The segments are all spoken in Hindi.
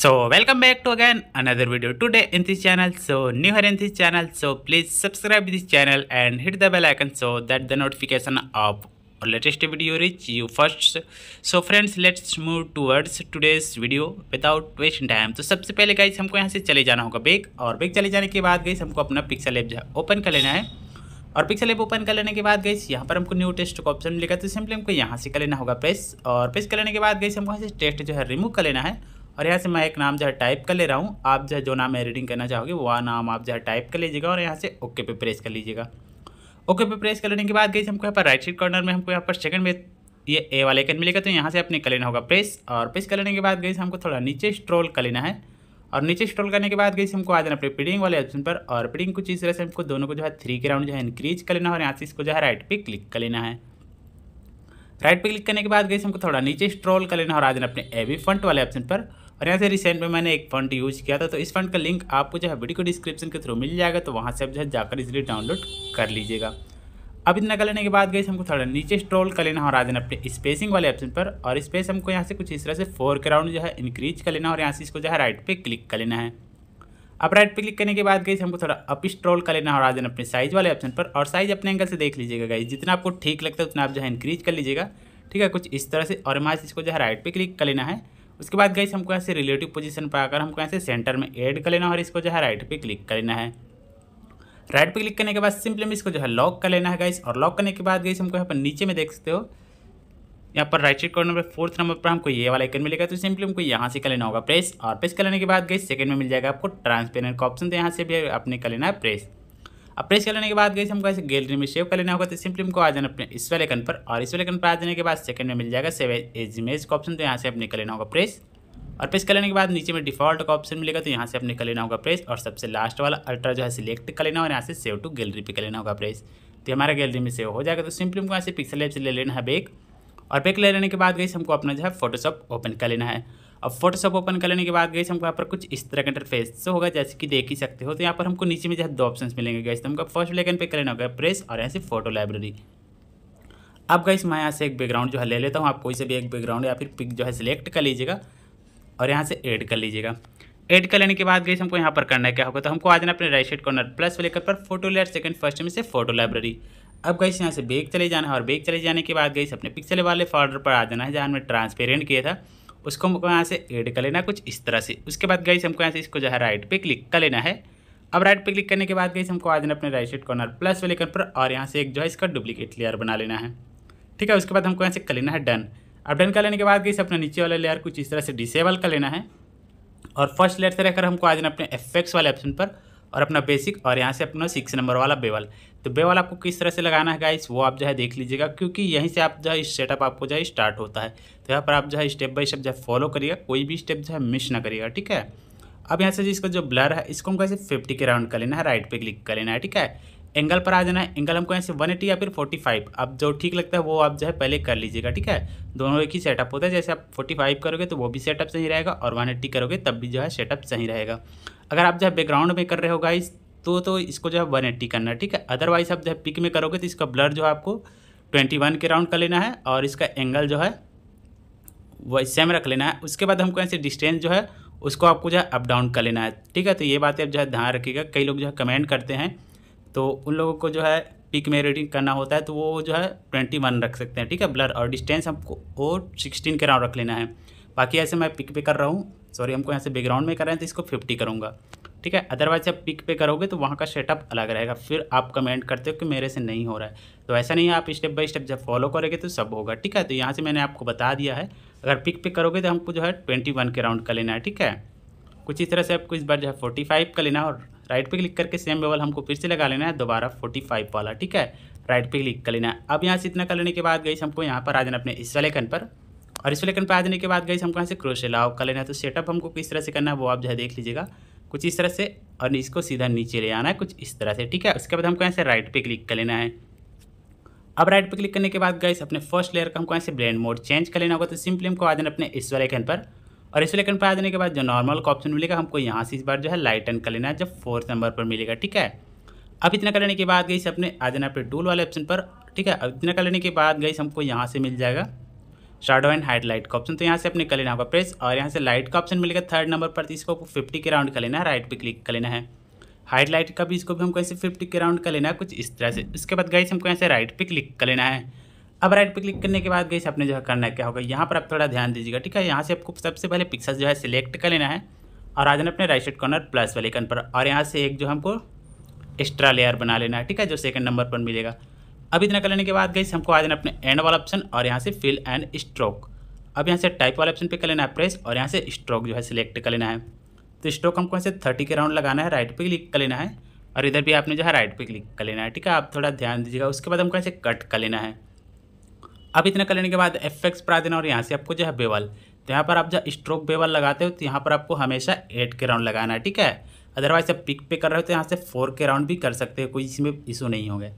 so welcome back to again another video today in this channel so new here in this channel so please subscribe this channel and hit the bell icon so that the notification of latest video reach you first so friends let's move towards today's video without waste time तो सबसे पहले गाइस हमको यहाँ से चले जाना होगा बेग और बेग चले जाने के बाद गई हमको अपना पिक्सल एप जो है ओपन कर लेना है और पिक्सल एप ओपन कर लेने के बाद गई यहाँ पर हमको न्यू टेस्ट का ऑप्शन मिलेगा तो सिंपली हमको यहाँ से कर लेना होगा प्रेस और प्रेस कर लेने के बाद गई हमको यहाँ से टेस्ट जो है रिमूव कर लेना है और यहाँ से मैं एक नाम जो है टाइप कर ले रहा हूँ आप जो है जो नाम एडिटिंग करना चाहोगे वह नाम आप जो है टाइप कर लीजिएगा और यहाँ से ओके पे प्रेस कर लीजिएगा ओके पे प्रेस तो कर लेने के बाद गई हमको यहाँ पर राइट साइड कॉर्नर में हमको यहाँ पर सेकंड में ये ए वाले कैन मिलेगा तो यहाँ से अपने कर लेना होगा प्रेस और प्रेस कर लेने के बाद गई हमको थोड़ा नीचे स्ट्रोल कर लेना है और नीचे स्ट्रोल करने के बाद गई हमको आ जाना अपने पीडिंग वाले ऑप्शन पर और पीडिंग कुछ इस तरह से हमको दोनों को जो है थ्री के राउंड जो है इंक्रीज कर लेना है और यहाँ से इसको जो है राइट पे क्लिक कर लेना है राइट पे क्लिक करने के बाद गई हमको थोड़ा नीचे स्ट्रोल कर लेना और आ जाना अपने ए फ्रंट वाले ऑप्शन पर और यहाँ से रिसेंट में मैंने एक फंड यूज़ किया था तो इस फंड का लिंक आपको जो है वीडियो को डिस्क्रिप्शन के थ्रू मिल जाएगा तो वहाँ से आप जो है जाकर इजिली डाउनलोड कर लीजिएगा अब इतना कर लेने के बाद गई हमको थोड़ा नीचे स्ट्रोल कर लेना और आ जाना अपने स्पेसिंग वाले ऑप्शन पर और स्पेस हमको यहाँ से कुछ इस तरह से फोर के राउंड जो है इंक्रीज कर लेना और यहाँ से इसको जो है राइट पर क्लिक कर लेना है अब राइट पे क्लिक करने के बाद गई हमको थोड़ा अप स्ट्रोल कर लेना और आ जाना अपने साइज़ वाले ऑप्शन पर और साइज़ अपने एंगल से देख लीजिएगा गाइज जितना आपको ठीक लगता है उतना आप जो है इंक्रीज कर लीजिएगा ठीक है कुछ इस तरह से और हमारे इसको जो है राइट पे क्लिक कर लेना है उसके बाद गई हमको यहाँ से रिलेटिव पोजिशन पर आकर हमको यहाँ से सेंटर में एड कर लेना है और इसको जो है राइट पर क्लिक कर लेना है राइट पर क्लिक करने के बाद सिंपली में इसको जो है लॉक कर लेना है गाइस और लॉक करने के बाद गई हमको यहाँ पर नीचे में देख सकते हो यहाँ पर राइट कॉर्नर पर फोर्थ नंबर पर हमको ये वाला आइकन मिलेगा तो सिंपली हमको यहाँ से कर लेना होगा प्रेस और प्रेस कर लेने के बाद गई सेकंड में मिल जाएगा आपको ट्रांसपेरेंट का ऑप्शन तो यहाँ से भी आपने कर लेना है प्रेस अब प्रेस कर लेने के बाद गई हमको ऐसे गैलरी में सेव कर लेना होगा तो सिंपली हमको आ जाना अपने इस वाले कन पर और इस वाले कन पर आ जाने के बाद सेकंड में मिल जाएगा सेव एज इमेज का ऑप्शन तो यहाँ से आप निकल लेना होगा प्रेस और प्रेस कर लेने के बाद नीचे में डिफॉल्ट का ऑप्शन मिलेगा तो यहाँ से अपने कर लेना होगा प्रेस और सबसे लास्ट वाला अल्ट्रा जो है सिलेक्ट कर लेना और यहाँ से सेव टू गैलरी पर कर लेना होगा प्रेस तो हमारा गैलरी में सेव हो जाएगा तो सिंपली हमको यहाँ से पिक्सल ऐप से ले लेना है बेक और बेक ले लेने के बाद गई हमको अपना जो है फोटोशॉप ओपन कर लेना है अब फोटोशॉप ओपन कर लेने के बाद गए हमको यहाँ पर कुछ इस तरह का इंटरफेस होगा जैसे कि देख ही सकते हो तो यहाँ पर हमको नीचे में जहाँ दो ऑप्शन मिलेंगे गए तो हमको फर्स्ट लेकिन पे करना होगा प्रेस और यहाँ से फोटो लाइब्रेरी अब गई मैं यहाँ से एक बैकग्राउंड जो है ले लेता हूँ आप कोई से भी एक बैकग्राउंड या फिर पिक जो है सिलेक्ट कर लीजिएगा और यहाँ से एड कर लीजिएगा एड कर लेने के बाद गई हमको यहाँ पर करना क्या होगा तो हमको आ जाना अपने राइट साइड कॉर्नर प्लस लेकर पर फोटो लेर सेकंड फर्स्ट में से फोटो लाइब्रेरी अब गई यहाँ से बेग चले जाना है और बेग चले जाने के बाद गई अपने पिक्सल वाले फॉर्डर पर आ जाना है जहाँ हमने ट्रांसपेरेंट किया था उसको हमको यहाँ से एड कर लेना है कुछ इस तरह से उसके बाद गई हमको यहाँ से इसको जो है राइट पे क्लिक कर लेना है अब राइट पे क्लिक करने के बाद गई हमको आ जाना अपने राइट साइड कॉर्नर प्लस वाले कन पर और यहाँ से एक जो है इसका डुप्लीकेट लेयर बना लेना है ठीक है उसके बाद हमको यहाँ से कर लेना है डन अब डन कर लेने के बाद गई अपना नीचे वाला लेयर कुछ इस तरह से डिसेबल कर लेना है और फर्स्ट लेयर से रहकर हमको आ जाना अपने एफेक्ट्स वाले ऑप्शन पर और अपना बेसिक और यहाँ से अपना सिक्स नंबर वाला बेवल तो बेवल आपको किस तरह से लगाना है गाइस वो आप जो है देख लीजिएगा क्योंकि यहीं से आप जो है सेटअप आपको जो है स्टार्ट होता है तो यहाँ पर आप जो है स्टेप बाई स्टेप जो है फॉलो करिएगा कोई भी स्टेप जो है मिस ना करिएगा ठीक है अब यहाँ से जिसका जो ब्लर है इसको हम कैसे फिफ्टी के राउंड कर लेना है राइट पे क्लिक कर लेना है ठीक है एंगल पर आ जाना है एंगल हमको यहाँ से वन या फिर फोर्टी फाइव आप जो ठीक लगता है वो आप जो है पहले कर लीजिएगा ठीक है दोनों एक ही सेटअप होता है जैसे आप फोर्टी फाइव करोगे तो वो भी सेटअप सही रहेगा और वन एट्टी करोगे तब भी जो है सेटअप सही रहेगा अगर आप जो है बैकग्राउंड में कर रहे हो गाइस तो तो इसको जो है वन एट्टी करना है ठीक है अदरवाइज आप जो है पिक में करोगे तो इसका ब्लर जो है आपको ट्वेंटी वन के राउंड कर लेना है और इसका एंगल जो है वो सेम रख लेना है उसके बाद हमको ऐसे डिस्टेंस जो है उसको आपको जो है अप डाउन कर लेना है ठीक है तो ये बातें आप जो है ध्यान रखिएगा कई लोग जो है कमेंट करते हैं तो उन लोगों को जो है पिक में रेडिंग करना होता है तो वो जो है ट्वेंटी वन रख सकते हैं ठीक है ब्लर और डिस्टेंस हमको और सिक्सटीन के राउंड रख लेना है बाकी ऐसे मैं पिक पे कर रहा हूँ सॉरी हमको यहाँ से बैकग्राउंड में कर रहे हैं तो इसको फिफ्टी करूँगा ठीक है अदरवाइज आप पिक पे करोगे तो वहाँ का सेटअप अलग रहेगा फिर आप कमेंट करते हो कि मेरे से नहीं हो रहा है तो ऐसा नहीं है आप स्टेप बाय स्टेप जब फॉलो करोगे तो सब होगा ठीक है तो यहाँ से मैंने आपको बता दिया है अगर पिक पे करोगे तो हमको जो है ट्वेंटी वन के राउंड का लेना है ठीक है कुछ इस तरह से आपको इस बार जो है फोर्टी फाइव का लेना है और राइट पे क्लिक करके सेम बेवल हमको फिर से लगा लेना है दोबारा फोर्टी फाइव वाला ठीक है राइट पे क्लिक कर लेना है अब यहाँ से इतना कर लेने के बाद गई हमको यहाँ पर आ जाना अपने इस वाले कन पर और इस वाले कन पर आ जाने के बाद गई हमको यहाँ से क्रोशे लाओ कर लेना है तो सेटअप हमको किस तरह से करना है वो आप जो है देख लीजिएगा कुछ इस तरह से और इसको सीधा नीचे ले आना है कुछ इस तरह से ठीक है उसके बाद हमको यहाँ से राइट पे क्लिक कर लेना है अब राइट पे क्लिक करने के बाद गए अपने फर्स्ट लेयर का हमको यहाँ से ब्लेंड मोड चेंज कर लेना होगा तो सिंपली हमको आ जाना अपने इस वाले कैन पर और इस सिलेक्शन पर आ जाने के बाद जो नॉर्मल का ऑप्शन मिलेगा हमको यहाँ से इस बार जो है लाइटन कर लेना है जब फोर्थ नंबर पर मिलेगा ठीक है अब इतना कर लेने के बाद गई अपने आ जाना अपने टूल वाले ऑप्शन पर ठीक है अब इतना कर लेने के बाद गई हमको यहाँ से मिल जाएगा शाडो एंड हाइड लाइट का ऑप्शन तो यहाँ से अपने कर लेना होगा प्रेस और यहाँ से लाइट का ऑप्शन मिलेगा थर्ड नंबर पर तो इसको फिफ्टी के राउंड कर लेना है राइट पर क्लिक कर लेना है हाइड लाइट का भी इसको भी हमको ऐसे फिफ्टी के राउंड कर लेना है कुछ इस तरह से उसके बाद गई हमको यहाँ से राइट पर क्लिक कर लेना है अब राइट पर क्लिक करने के बाद गई आपने जो है करना क्या होगा यहाँ पर आप थोड़ा ध्यान दीजिएगा ठीक है यहाँ से आपको सबसे पहले पिक्सल जो है सिलेक्ट कर लेना है और आ जाना अपने राइट साइड कॉर्नर प्लस वाले कन पर और यहाँ से एक जो हमको एक्स्ट्रा लेयर बना लेना है ठीक है जो सेकंड नंबर पर मिलेगा अब इतना कर लेने के बाद गई हमको आ जाना अपने एंड वाला ऑप्शन और यहाँ से फिल एंड स्ट्रोक अब यहाँ से टाइप वाला ऑप्शन पर कर लेना है प्रेस और यहाँ से स्ट्रोक जो है सिलेक्ट कर लेना है तो स्ट्रोक हमको यहाँ से थर्टी के राउंड लगाना है राइट पर क्लिक कर लेना है और इधर भी आपने जो है राइट पर क्लिक कर लेना है ठीक है आप थोड़ा ध्यान दीजिएगा उसके बाद हमको यहाँ से कट कर लेना है अब इतना करने के बाद एफ एक्स देना और यहाँ से आपको जो है बेवल तो यहाँ पर आप जब स्ट्रोक बेवल लगाते हो तो यहाँ पर आपको हमेशा एट के राउंड लगाना है ठीक है अदरवाइज आप पिक पे कर रहे हो तो यहाँ से फोर के राउंड भी कर सकते हो कोई इसमें इशू नहीं होगा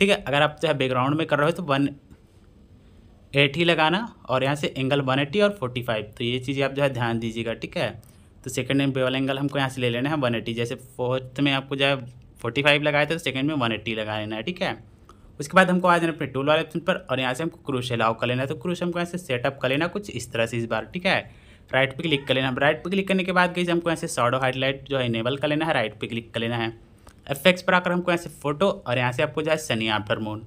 ठीक है अगर आप जो है बैकग्राउंड में कर रहे हो तो वन एट ही लगाना और यहाँ से एंगल वन एटी और फोर्टी फाइव तो ये चीज़ें आप जो है ध्यान दीजिएगा ठीक है तो सेकंड में बेवल एंगल हमको यहाँ से ले लेना है वन एटी जैसे फोर्थ में आपको जो है फोर्टी फाइव लगाए थे तो सेकंड में वन एट्टी लगा लेना है ठीक है उसके बाद हमको आ जाना अपने टूल वाले ऑप्शन पर और यहाँ से हमको क्रूश अलाउ कर लेना है तो क्रूश हमको यहाँ से सेटअप कर लेना कुछ इस तरह से इस बार ठीक है राइट पे क्लिक कर लेना हम राइट पे क्लिक करने के बाद गई हमको यहाँ से शॉडो हाइडलाइट जो है इनेबल कर लेना है राइट पे क्लिक कर लेना है एफेक्स पर आकर हमको यहाँ से फोटो और यहाँ से आपको जो है सनी आफ्टर मून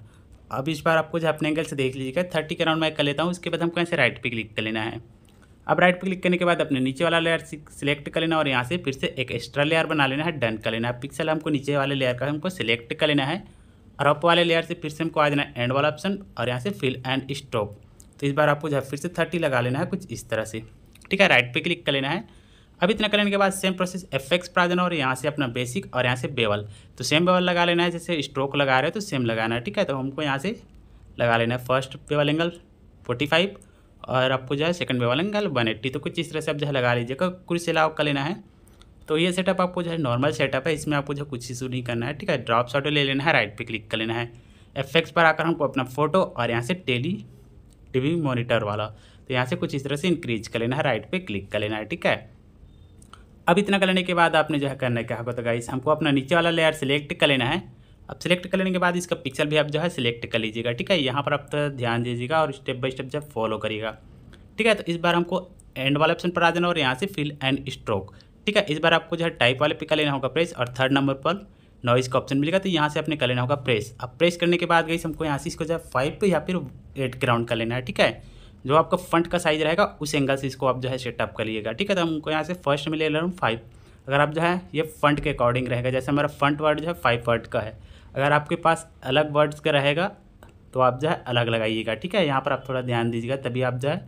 अब इस बार आपको जो अपने एंगल से देख लीजिएगा थर्टी के अराउंड मैं कर लेता हूँ उसके बाद हमको यहाँ से राइट पे क्लिक कर लेना है अब राइट पे क्लिक करने के बाद अपने नीचे वाला लेयर सिलेक्ट कर लेना और यहाँ से फिर से एक एक्स्ट्रा लेयर बना लेना है डन कर लेना है पिक्सल हमको नीचे वाले लेयर का हमको सिलेक्ट कर लेना है और अप वाले लेयर से फिर से हमको आ जाना है एंड वाला ऑप्शन और यहाँ से फिल एंड स्टॉप तो इस बार आपको जो है फिर से थर्टी लगा लेना है कुछ इस तरह से ठीक है राइट पे क्लिक कर लेना है अब इतना लेने के बाद सेम प्रोसेस एफ एक्स पर आ जाना और यहाँ से अपना बेसिक और यहाँ से बेवल तो सेम बेवल लगा लेना है जैसे स्ट्रोक लगा रहे हो तो सेम लगाना है ठीक है तो हमको यहाँ से लगा लेना है first bevel angle forty five और आपको जो है second bevel angle one eighty तो कुछ इस तरह से आप जो है लगा लीजिएगा कुछ सिलाव कर लेना है तो ये सेटअप आपको जो है नॉर्मल सेटअप है इसमें आपको जो कुछ इशू नहीं करना है ठीक है ड्रॉप शॉटो ले लेना है राइट पे क्लिक कर लेना है एफेक्ट्स पर आकर हमको अपना फोटो और यहाँ से टेली टीवी मॉनिटर वाला तो यहाँ से कुछ इस तरह से इंक्रीज कर लेना है राइट पे क्लिक कर लेना है ठीक है अब इतना करने के बाद आपने जो है करना क्या होगा तो गाइस हमको अपना नीचे वाला लेयर सेलेक्ट कर लेना है अब सेलेक्ट कर लेने के बाद इसका पिक्सल भी आप जो है सिलेक्ट कर लीजिएगा ठीक है यहाँ पर आप तो ध्यान दीजिएगा और स्टेप बाय स्टेप जब फॉलो करिएगा ठीक है तो इस बार हमको एंड वाले ऑप्शन पर आ जाना और यहाँ से फिल एंड स्ट्रोक ठीक है इस बार आपको जो है टाइप वाले पे कर लेना होगा प्रेस और थर्ड नंबर पर नॉइस का ऑप्शन मिलेगा तो यहाँ से अपने कर लेना होगा प्रेस अब प्रेस करने के बाद गई हमको यहाँ से इसको जो है फाइव पे या फिर एट ग्राउंड का लेना है ठीक है जो आपका फ्रंट का साइज रहेगा उस एंगल से इसको आप जो है सेटअप कर लीजिएगा ठीक है तो हमको यहाँ से फर्स्ट में ले ले रहा हूँ फाइव अगर आप जो है ये फ्रंट के अकॉर्डिंग रहेगा जैसे हमारा फ्रंट वर्ड जो है फाइव वर्ड का है अगर आपके पास अलग वर्ड्स का रहेगा तो आप जो है अलग लगाइएगा ठीक है यहाँ पर आप थोड़ा ध्यान दीजिएगा तभी आप जो है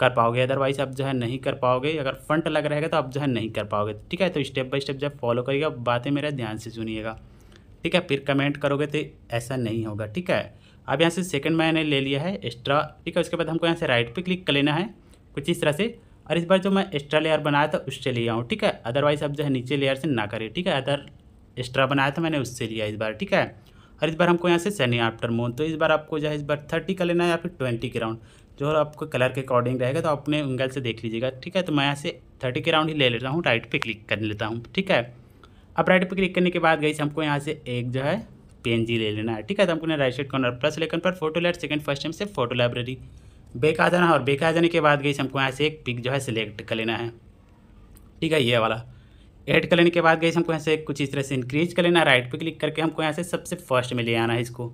कर पाओगे अदरवाइज आप जो है नहीं कर पाओगे अगर फंट लग रहेगा तो आप जो है नहीं कर पाओगे ठीक है तो स्टेप बाय स्टेप जब फॉलो करिएगा बातें मेरा ध्यान से सुनिएगा ठीक है फिर कमेंट करोगे तो ऐसा नहीं होगा ठीक है अब यहाँ से सेकंड मैंने ले लिया है एक्स्ट्रा ठीक है उसके बाद हमको यहाँ से राइट पर क्लिक कर लेना है कुछ इस तरह से और इस बार जो मैं एक्स्ट्रा लेयर बनाया था उससे लिया हूँ ठीक है अदरवाइज आप जो है नीचे लेयर से ना करें ठीक है अदर एक्स्ट्रा बनाया था मैंने उससे लिया इस बार ठीक है और इस बार हमको यहाँ से सनी आफ्टर मून तो इस बार आपको जो है इस बार थर्टी का लेना है या फिर ट्वेंटी के राउंड जो है आपको कलर के अकॉर्डिंग रहेगा तो अपने उंगल से देख लीजिएगा ठीक है तो मैं यहाँ से थर्टी के राउंड ही ले लेता हूँ राइट पे क्लिक कर लेता हूँ ठीक है अब राइट पे क्लिक करने के बाद गई हमको यहाँ से एक जो है पी ले लेना है ठीक है तो हमको राइट साइड कॉर्नर प्लस लेकिन पर photo let second first time से फोटो लाइब्रेरी बेक आ जाना और बेक आ जाने के बाद गई हमको यहाँ से एक पिक जो है सिलेक्ट कर लेना है ठीक है ये वाला एड कर लेने के बाद गई हमको यहाँ से कुछ इस तरह से इंक्रीज कर लेना राइट पर क्लिक करके हमको यहाँ से सबसे फर्स्ट में ले आना है इसको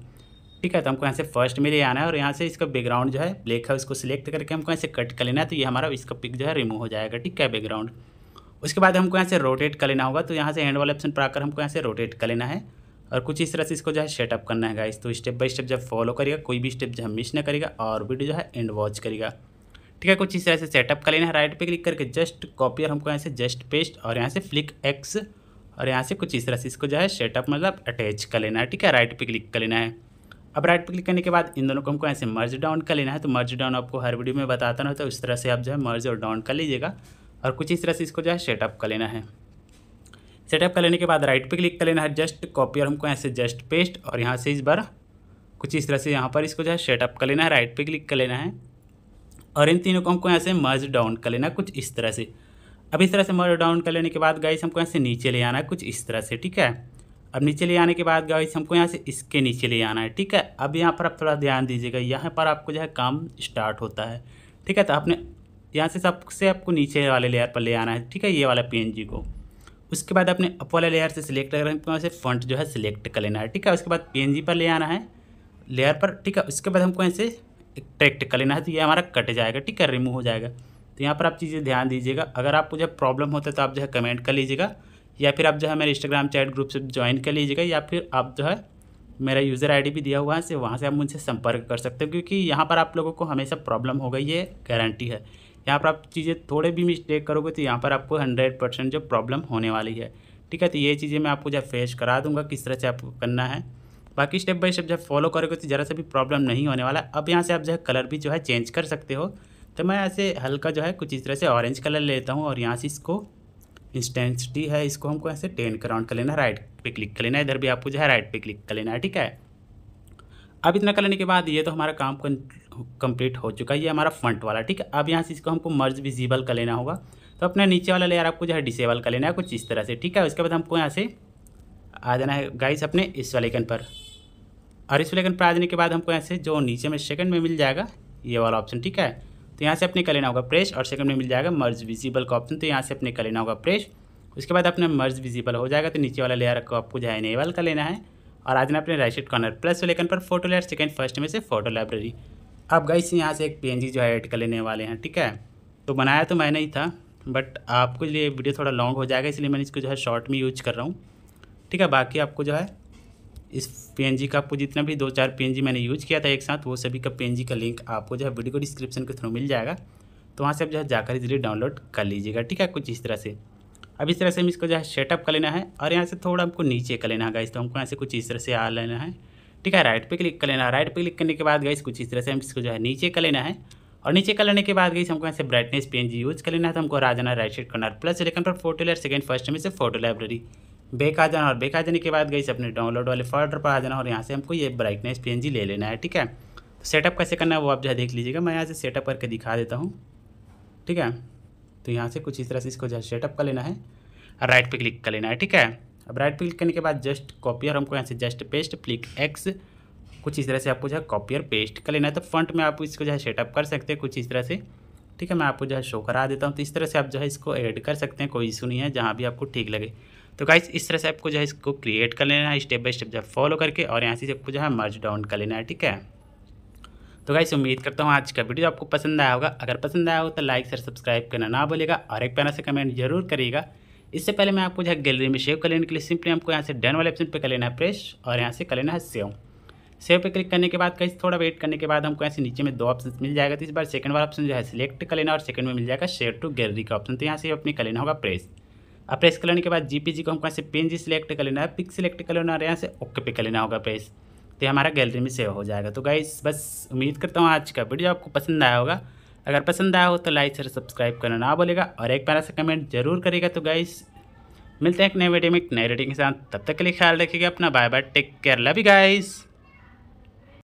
ठीक है तो हमको यहाँ से फर्स्ट में ले आना है और यहाँ से इसका बैकग्राउंड जो है ब्लैक है उसको सिलेक्ट करके हमको यहाँ से कट कर लेना है तो ये हमारा इसका पिक जो है रिमूव हो जाएगा ठीक है बैकग्राउंड उसके बाद हमको यहाँ से रोटेट कर लेना होगा तो यहाँ से हैंड वाले ऑप्शन पर आकर हमको यहाँ से रोटेट कर लेना है और कुछ इस तरह से इसको जो है सेटअप करना है गाइस तो स्टेप बाय स्टेप जब फॉलो करेगा कोई भी स्टेप जो है मिस ना करेगा और वीडियो जो है एंड वॉच करेगा ठीक है कुछ इस तरह से सेटअप कर लेना है राइट पे क्लिक करके जस्ट कॉपी और हमको यहाँ से जस्ट पेस्ट और यहाँ से फ्लिक एक्स और यहाँ से कुछ इस तरह से इसको जो है सेटअप मतलब अटैच कर लेना है ठीक है राइट पे क्लिक कर लेना है अब राइट पर क्लिक करने के बाद इन दोनों को हमको ऐसे मर्ज डाउन कर लेना है तो मर्ज डाउन आपको हर वीडियो में बताता ना तो इस तरह से आप जो है मर्ज और डाउन कर लीजिएगा और कुछ इस तरह से इसको जो है सेटअप कर लेना है सेटअप कर लेने के बाद राइट पर क्लिक कर लेना है जस्ट कॉपी और हमको ऐसे जस्ट पेस्ट और यहाँ से इस बार कुछ इस तरह से यहाँ पर इसको जो है सेटअप कर लेना है राइट पर क्लिक कर लेना है और इन तीनों को हमको यहाँ से मर्ज डाउन कर लेना कुछ इस तरह से अब इस तरह से मर्ज डाउन कर लेने के बाद गाइस हमको यहाँ से नीचे ले आना है कुछ इस तरह से ठीक है अब नीचे ले आने के बाद गाइस हमको यहाँ से इसके नीचे ले आना है ठीक है अब यहाँ पर आप थोड़ा ध्यान दीजिएगा यहाँ पर आपको जो है काम स्टार्ट होता है ठीक है तो आपने यहाँ से सबसे आपको नीचे वाले लेयर पर ले आना है ठीक है ये वाला पी को उसके बाद अपने अप वाले लेयर से सिलेक्ट कर हमको यहाँ से फ्रंट जो है सिलेक्ट कर लेना है ठीक है उसके बाद पी पर ले आना है लेयर पर ठीक है उसके बाद हमको ऐसे ट्रैक्ट कर लेना है तो ये हमारा कट जाएगा ठीक है रिमूव हो जाएगा तो यहाँ पर आप चीज़ें ध्यान दीजिएगा अगर आपको जो प्रॉब्लम होता है तो आप जो है कमेंट कर लीजिएगा या फिर आप जो है मेरे इंस्टाग्राम चैट ग्रुप से ज्वाइन कर लीजिएगा या फिर आप जो है मेरा यूज़र आईडी भी दिया हुआ है से वहाँ से आप मुझसे संपर्क कर सकते हो क्योंकि यहाँ पर आप लोगों को हमेशा प्रॉब्लम होगा ये गारंटी है यहाँ पर आप चीज़ें थोड़े भी मिस्टेक करोगे तो यहाँ पर आपको हंड्रेड परसेंट जो प्रॉब्लम होने वाली है ठीक है तो ये चीज़ें मैं आपको जब फेस करा दूँगा किस तरह से आपको करना है बाकी स्टेप बाई स्टेप जब फॉलो करोगे तो ज़रा सा भी प्रॉब्लम नहीं होने वाला अब यहाँ से आप जो है कलर भी जो है चेंज कर सकते हो तो मैं ऐसे हल्का जो है कुछ इस तरह से ऑरेंज कलर लेता हूँ और यहाँ से इसको इंस्टेंसिटी है इसको हमको ऐसे टेन का राउंड कर लेना है राइट पे क्लिक कर लेना है इधर भी आपको जो है राइट पे क्लिक कर लेना है ठीक है अब इतना कर लेने के बाद ये तो हमारा काम कंप्लीट हो चुका है ये हमारा फ्रंट वाला ठीक है अब यहाँ से इसको हमको मर्ज विजिबल कर लेना होगा तो अपने नीचे वाला लेयर आपको जो है डिसेबल कर लेना है कुछ इस तरह से ठीक है उसके बाद हमको यहाँ से आ जाना है गाइस अपने इस वाले आइकन पर और इस वाले आइकन पर आ जाने के बाद हमको यहाँ से जो नीचे में सेकंड में मिल जाएगा ये वाला ऑप्शन ठीक है यहाँ से अपने का लेना होगा प्रेस और सेकंड में मिल जाएगा मर्ज विजिबल का ऑप्शन तो यहाँ से अपने का लेना होगा प्रेस उसके बाद अपना मर्ज विजिबल हो जाएगा तो नीचे वाला लेयर को आपको जो है इनेबल का लेना है और आज ना अपने राइट साइड कॉर्नर प्लस लेकिन पर फोटो लेयर सेकेंड फर्स्ट में से फोटो लाइब्रेरी आप गई से यहाँ से एक पी जो है एड कर लेने वाले हैं ठीक है तो बनाया तो मैंने ही था बट आपको लिए वीडियो थोड़ा लॉन्ग हो जाएगा इसलिए मैंने इसको जो है शॉर्ट में यूज कर रहा हूँ ठीक है बाकी आपको जो है इस पी का आपको जितना भी दो चार पी मैंने यूज़ किया था एक साथ वो सभी का पी का लिंक आपको जो है वीडियो डिस्क्रिप्शन के थ्रू मिल जाएगा तो वहाँ से आप जो है जाकर इजिली डाउनलोड कर लीजिएगा ठीक है कुछ इस तरह से अब इस तरह से हम इसको जो है सेटअप कर लेना है और यहाँ से थोड़ा हमको नीचे कर लेना है गाइस तो हमको यहाँ से कुछ इस तरह से आ लेना है ठीक है राइट पे क्लिक कर लेना है राइट पे क्लिक करने के बाद गई कुछ इस तरह से हम इसको जो है नीचे कर लेना है और नीचे कर लेने के बाद गई हमको यहाँ से ब्राइटनेस पी यूज़ कर लेना है तो हमको आ जाना right side corner plus second पर फोटो लेर सेकंड फर्स्ट में से फोटो लाइब्रेरी बैक आ जाना और बैक आ जाने के बाद गई अपने डाउनलोड वाले फोल्डर पर आ जाना और यहाँ से हमको ये ब्राइटनेस पी ले लेना है ठीक है तो सेटअप कैसे करना है वो आप जो देख लीजिएगा मैं यहाँ से सेटअप करके दिखा देता हूँ ठीक है तो यहाँ से कुछ इस तरह से इसको जो है सेटअप कर लेना है राइट पर क्लिक कर लेना है ठीक है अब राइट पर क्लिक करने के बाद जस्ट कॉपियर हमको यहाँ से जस्ट पेस्ट क्लिक एक्स कुछ इस तरह से आपको जो है कॉपी और पेस्ट कर लेना है तो फ्रंट में आप इसको जो है सेटअप कर सकते हैं कुछ इस तरह से ठीक है मैं आपको जो है शो करा देता हूँ तो इस तरह से आप जो है इसको ऐड कर सकते हैं कोई इशू नहीं है जहाँ भी आपको ठीक लगे तो गाइस इस तरह से आपको जो है इसको क्रिएट कर लेना है स्टेप बाय स्टेप जो है फॉलो करके और यहाँ से आपको जो है मर्ज डाउन कर लेना है ठीक है तो गाइस उम्मीद करता हूँ आज का वीडियो आपको पसंद आया होगा अगर पसंद आया हो तो लाइक शेयर सब्सक्राइब करना ना भूलेगा और एक प्यारा से कमेंट जरूर करिएगा इससे पहले मैं आपको जो है गैलरी में सेव कर लेने के लिए सिंपली आपको यहाँ से डन वाले ऑप्शन पर कर लेना है प्रेस और यहाँ से कर लेना है सेव सेव पे क्लिक करने के बाद कहीं थोड़ा वेट करने के बाद हमको ऐसे नीचे में दो ऑप्शन मिल जाएगा तो इस बार सेकंड वाला ऑप्शन जो है सिलेक्ट कर लेना और सेकंड में मिल जाएगा शेयर टू गैलरी का ऑप्शन तो यहाँ से अपनी कर लेना होगा प्रेस अब प्रेस कर लेने के बाद जीपीजी को हम कहाँ से पेन जी सिलेक्ट कर लेना है पिक सिलेक्ट कर लेना और यहाँ से ओके पे कर लेना होगा प्रेस तो हमारा गैलरी में सेव हो जाएगा तो गाइस बस उम्मीद करता हूँ आज का वीडियो आपको पसंद आया होगा अगर पसंद आया हो तो लाइक शेयर सब्सक्राइब करना ना बोलेगा और एक बार ऐसा कमेंट जरूर करेगा तो गाइस मिलते हैं एक नए वीडियो में एक नए रेडिंग के साथ तब तक के लिए ख्याल रखिएगा अपना bye bye take care love you guys